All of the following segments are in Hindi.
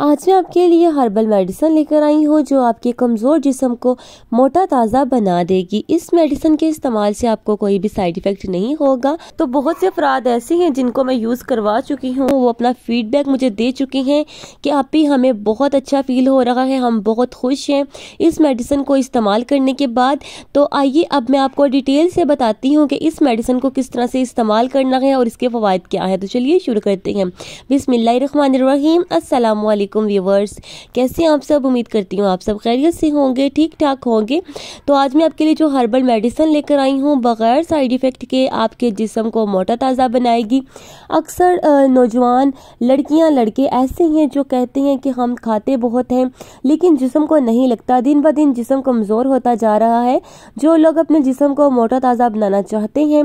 आज मैं आपके लिए हर्बल मेडिसन लेकर आई हूँ जो आपके कमज़ोर जिसम को मोटा ताज़ा बना देगी इस मेडिसन के इस्तेमाल से आपको कोई भी साइड इफ़ेक्ट नहीं होगा तो बहुत से अफराद ऐसे हैं जिनको मैं यूज़ करवा चुकी हूँ वो अपना फीडबैक मुझे दे चुकी हैं कि आप भी हमें बहुत अच्छा फील हो रहा है हम बहुत खुश हैं इस मेडिसन को इस्तेमाल करने के बाद तो आइए अब मैं आपको डिटेल से बताती हूँ कि इस मेडिसन को किस तरह से इस्तेमाल करना है और इसके फ़वाद क्या है तो चलिए शुरू करते हैं बिसमिल्लर रहीम वालेकुम व्यूवर्स कैसे हैं आप सब उम्मीद करती हूँ आप सब खैरियत से होंगे ठीक ठाक होंगे तो आज मैं आपके लिए जो हर्बल मेडिसन लेकर आई हूँ बग़ैर साइड इफ़ेक्ट के आपके जिसम को मोटा ताज़ा बनाएगी अक्सर नौजवान लड़कियाँ लड़के ऐसे हैं जो कहते हैं कि हम खाते बहुत हैं लेकिन जिसम को नहीं लगता दिन ब दिन जिसम कमज़ोर होता जा रहा है जो लोग अपने जिसम को मोटा ताज़ा बनाना चाहते हैं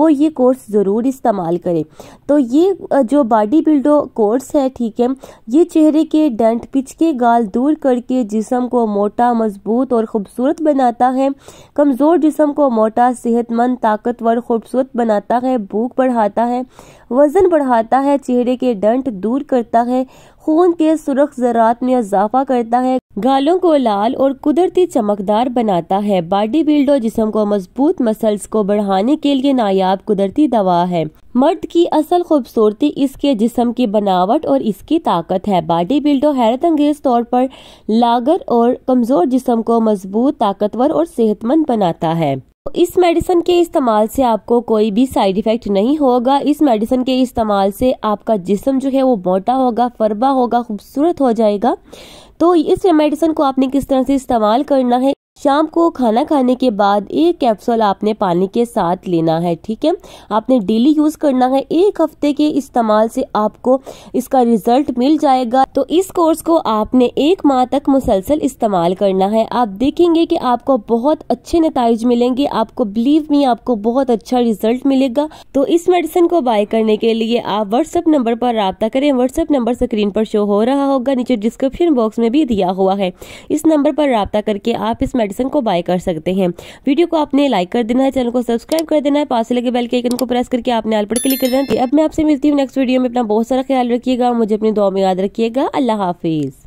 वो ये कोर्स ज़रूर इस्तेमाल करें तो ये जो बॉडी बिल्डो कोर्स है ठीक है ये चेहरे चेहरे के डंट पिचके गाल दूर करके जिसम को मोटा मजबूत और खूबसूरत बनाता है कमज़ोर जिसम को मोटा सेहतमंद ताकतवर खूबसूरत बनाता है भूख बढ़ाता है वज़न बढ़ाता है चेहरे के डंट दूर करता है खून के सुरख ज़रात में इजाफा करता है गालों को लाल और कुदरती चमकदार बनाता है बॉडी बिल्डर जिसम को मजबूत मसल्स को बढ़ाने के लिए नायाब कुदरती दवा है मर्द की असल खूबसूरती इसके जिस्म की बनावट और इसकी ताकत है बॉडी बिल्डर हैरत अंगेज तौर पर लागर और कमज़ोर जिस्म को मजबूत ताकतवर और सेहतमंद बनाता है तो इस मेडिसिन के इस्तेमाल से आपको कोई भी साइड इफ़ेक्ट नहीं होगा इस मेडिसिन के इस्तेमाल से आपका जिसम जो है वो मोटा होगा फरबा होगा खूबसूरत हो जाएगा तो इस मेडिसिन को आपने किस तरह से इस्तेमाल करना है शाम को खाना खाने के बाद एक कैप्सूल आपने पानी के साथ लेना है ठीक है आपने डेली यूज करना है एक हफ्ते के इस्तेमाल से आपको इसका रिजल्ट मिल जाएगा तो इस कोर्स को आपने एक माह तक मुसलसल इस्तेमाल करना है आप देखेंगे कि आपको बहुत अच्छे नतज मिलेंगे आपको बिलीव मी आपको बहुत अच्छा रिजल्ट मिलेगा तो इस मेडिसिन को बाय करने के लिए आप व्हाट्सएप नंबर पर रबता करें व्हाट्सएप नंबर स्क्रीन पर शो हो रहा होगा नीचे डिस्क्रिप्शन बॉक्स में भी दिया हुआ है इस नंबर पर रबा करके आप इस मेडिसिन मेडिसिन को बाय कर सकते हैं वीडियो को आपने लाइक कर देना है चैनल को सब्सक्राइब कर देना है पास से लगे बेल के आइकन को प्रेस करके आपने आल पर क्लिक कर देना तो अब मैं आपसे मिलती हूँ नेक्स्ट वीडियो में अपना बहुत सारा ख्याल रखिएगा मुझे अपनी दुआ में याद रखिएगा अल्लाह हाफिज़